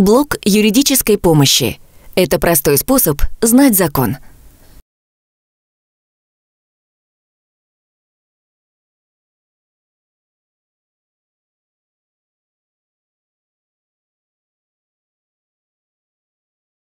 Блок юридической помощи. Это простой способ знать закон.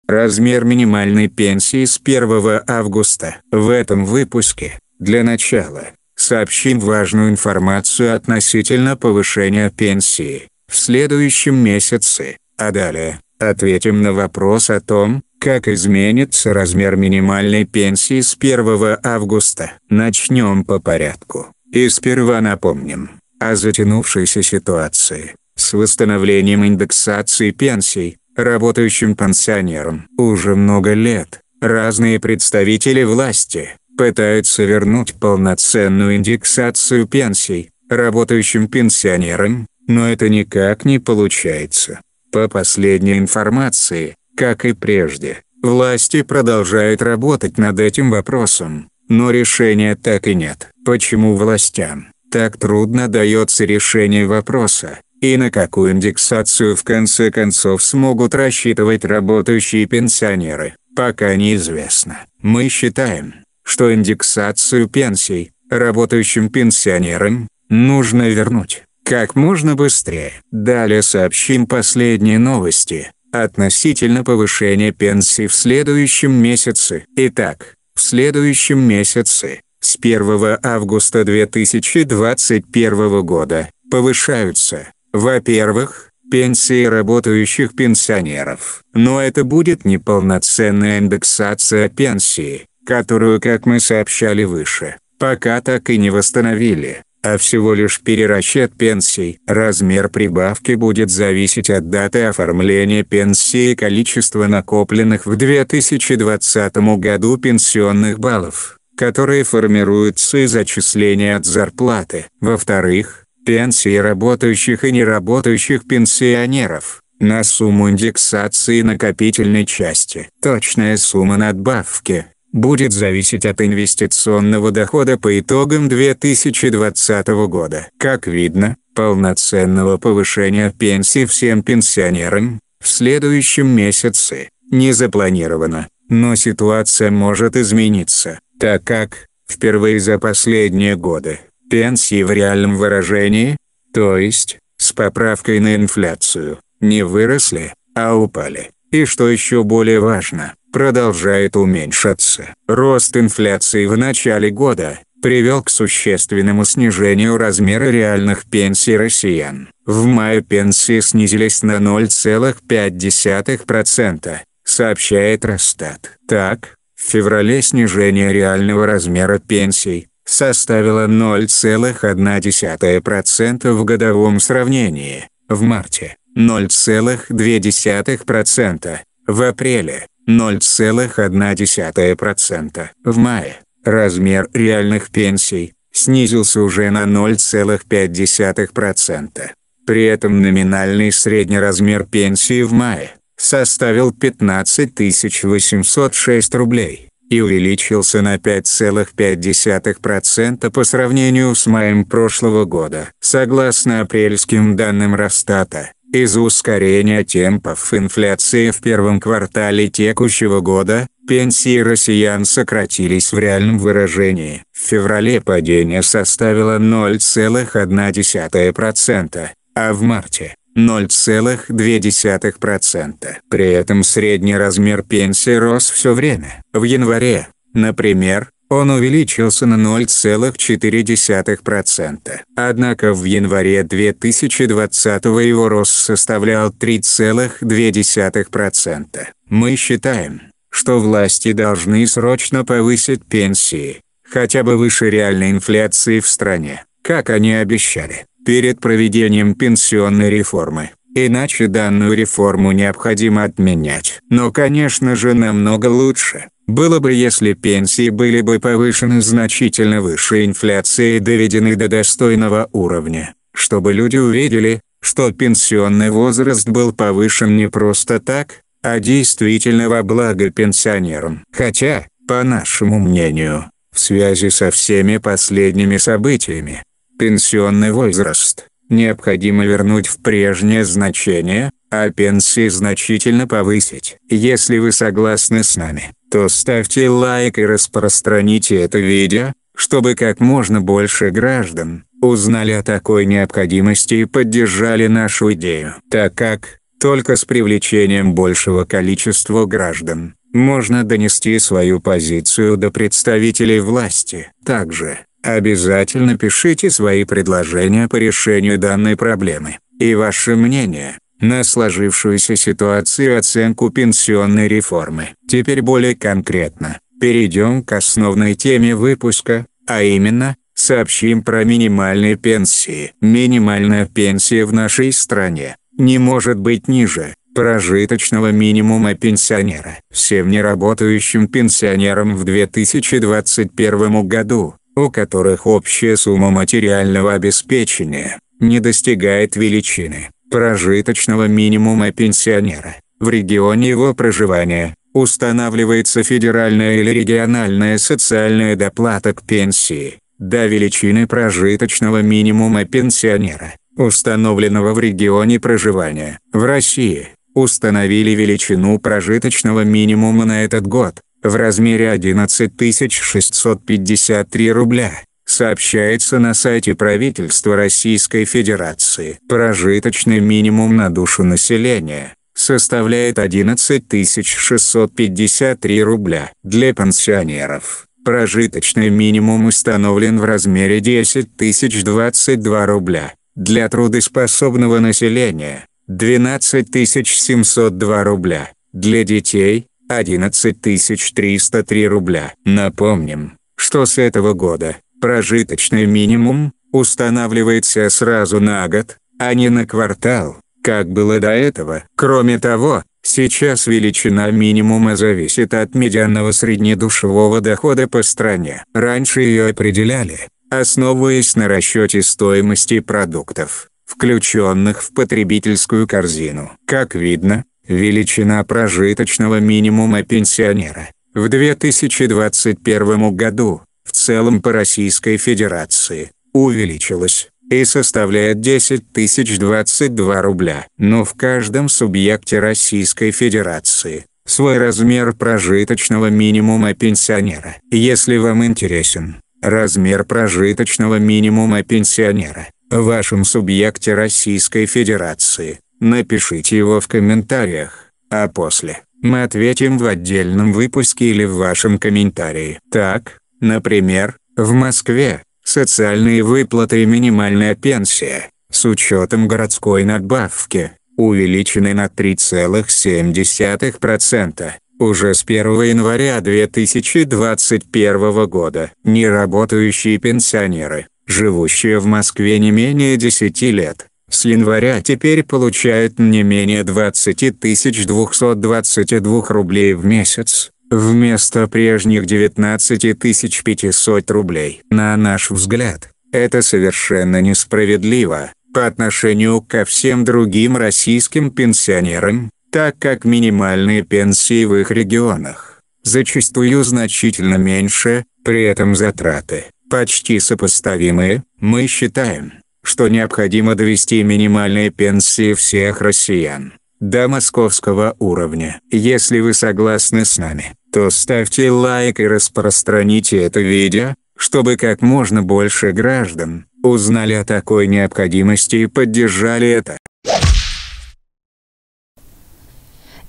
Размер минимальной пенсии с 1 августа. В этом выпуске, для начала, сообщим важную информацию относительно повышения пенсии. В следующем месяце а далее, ответим на вопрос о том, как изменится размер минимальной пенсии с 1 августа. Начнем по порядку. И сперва напомним о затянувшейся ситуации с восстановлением индексации пенсий, работающим пенсионерам. Уже много лет разные представители власти пытаются вернуть полноценную индексацию пенсий, работающим пенсионерам, но это никак не получается. По последней информации, как и прежде, власти продолжают работать над этим вопросом, но решения так и нет. Почему властям так трудно дается решение вопроса, и на какую индексацию в конце концов смогут рассчитывать работающие пенсионеры, пока неизвестно. Мы считаем, что индексацию пенсий работающим пенсионерам нужно вернуть как можно быстрее. Далее сообщим последние новости относительно повышения пенсий в следующем месяце. Итак, в следующем месяце, с 1 августа 2021 года, повышаются, во-первых, пенсии работающих пенсионеров. Но это будет неполноценная индексация пенсии, которую, как мы сообщали выше, пока так и не восстановили а всего лишь перерасчет пенсий. Размер прибавки будет зависеть от даты оформления пенсии и количества накопленных в 2020 году пенсионных баллов, которые формируются из отчисления от зарплаты. Во-вторых, пенсии работающих и неработающих пенсионеров на сумму индексации накопительной части. Точная сумма надбавки будет зависеть от инвестиционного дохода по итогам 2020 года. Как видно, полноценного повышения пенсии всем пенсионерам в следующем месяце не запланировано, но ситуация может измениться, так как, впервые за последние годы, пенсии в реальном выражении, то есть, с поправкой на инфляцию, не выросли, а упали. И что еще более важно – продолжает уменьшаться. Рост инфляции в начале года привел к существенному снижению размера реальных пенсий россиян. В мае пенсии снизились на 0,5%, сообщает Росстат. Так, в феврале снижение реального размера пенсий составило 0,1% в годовом сравнении, в марте – 0,2%, в апреле 0,1%. В мае размер реальных пенсий снизился уже на 0,5%. При этом номинальный средний размер пенсии в мае составил 15 806 рублей и увеличился на 5,5% по сравнению с маем прошлого года, согласно апрельским данным Росстата. Из-за ускорения темпов инфляции в первом квартале текущего года, пенсии россиян сократились в реальном выражении. В феврале падение составило 0,1%, а в марте 0,2%. При этом средний размер пенсии рос все время. В январе, например, он увеличился на 0,4%. Однако в январе 2020 его рост составлял 3,2%. Мы считаем, что власти должны срочно повысить пенсии, хотя бы выше реальной инфляции в стране, как они обещали, перед проведением пенсионной реформы. Иначе данную реформу необходимо отменять. Но, конечно же, намного лучше, было бы если пенсии были бы повышены значительно выше инфляции и доведены до достойного уровня, чтобы люди увидели, что пенсионный возраст был повышен не просто так, а действительно во благо пенсионерам. Хотя, по нашему мнению, в связи со всеми последними событиями, пенсионный возраст необходимо вернуть в прежнее значение, а пенсии значительно повысить. Если вы согласны с нами то ставьте лайк и распространите это видео, чтобы как можно больше граждан узнали о такой необходимости и поддержали нашу идею, так как только с привлечением большего количества граждан можно донести свою позицию до представителей власти. Также обязательно пишите свои предложения по решению данной проблемы и ваше мнение на сложившуюся ситуацию и оценку пенсионной реформы. Теперь более конкретно, перейдем к основной теме выпуска, а именно, сообщим про минимальные пенсии. Минимальная пенсия в нашей стране не может быть ниже прожиточного минимума пенсионера. Всем неработающим пенсионерам в 2021 году, у которых общая сумма материального обеспечения не достигает величины прожиточного минимума пенсионера, в регионе его проживания, устанавливается федеральная или региональная социальная доплата к пенсии, до величины прожиточного минимума пенсионера, установленного в регионе проживания. В России установили величину прожиточного минимума на этот год в размере 11 653 рубля сообщается на сайте правительства Российской Федерации. Прожиточный минимум на душу населения составляет 11 653 рубля. Для пенсионеров прожиточный минимум установлен в размере 10 022 рубля. Для трудоспособного населения – 12 702 рубля. Для детей – 11 303 рубля. Напомним, что с этого года Прожиточный минимум устанавливается сразу на год, а не на квартал, как было до этого. Кроме того, сейчас величина минимума зависит от медианного среднедушевого дохода по стране. Раньше ее определяли, основываясь на расчете стоимости продуктов, включенных в потребительскую корзину. Как видно, величина прожиточного минимума пенсионера в 2021 году в целом по Российской Федерации, увеличилась и составляет 10 тысяч 22 рубля. Но в каждом субъекте Российской Федерации свой размер прожиточного минимума пенсионера. Если вам интересен размер прожиточного минимума пенсионера в вашем субъекте Российской Федерации, напишите его в комментариях, а после мы ответим в отдельном выпуске или в вашем комментарии. Так, Например, в Москве социальные выплаты и минимальная пенсия, с учетом городской надбавки, увеличены на 3,7%. Уже с 1 января 2021 года неработающие пенсионеры, живущие в Москве не менее 10 лет, с января теперь получают не менее 20 222 рублей в месяц, вместо прежних 19 500 рублей. На наш взгляд, это совершенно несправедливо по отношению ко всем другим российским пенсионерам, так как минимальные пенсии в их регионах зачастую значительно меньше, при этом затраты почти сопоставимые, мы считаем, что необходимо довести минимальные пенсии всех россиян до московского уровня. Если вы согласны с нами, то ставьте лайк и распространите это видео, чтобы как можно больше граждан узнали о такой необходимости и поддержали это.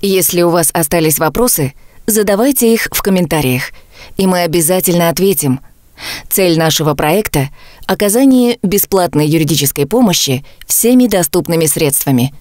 Если у вас остались вопросы, задавайте их в комментариях, и мы обязательно ответим. Цель нашего проекта – оказание бесплатной юридической помощи всеми доступными средствами –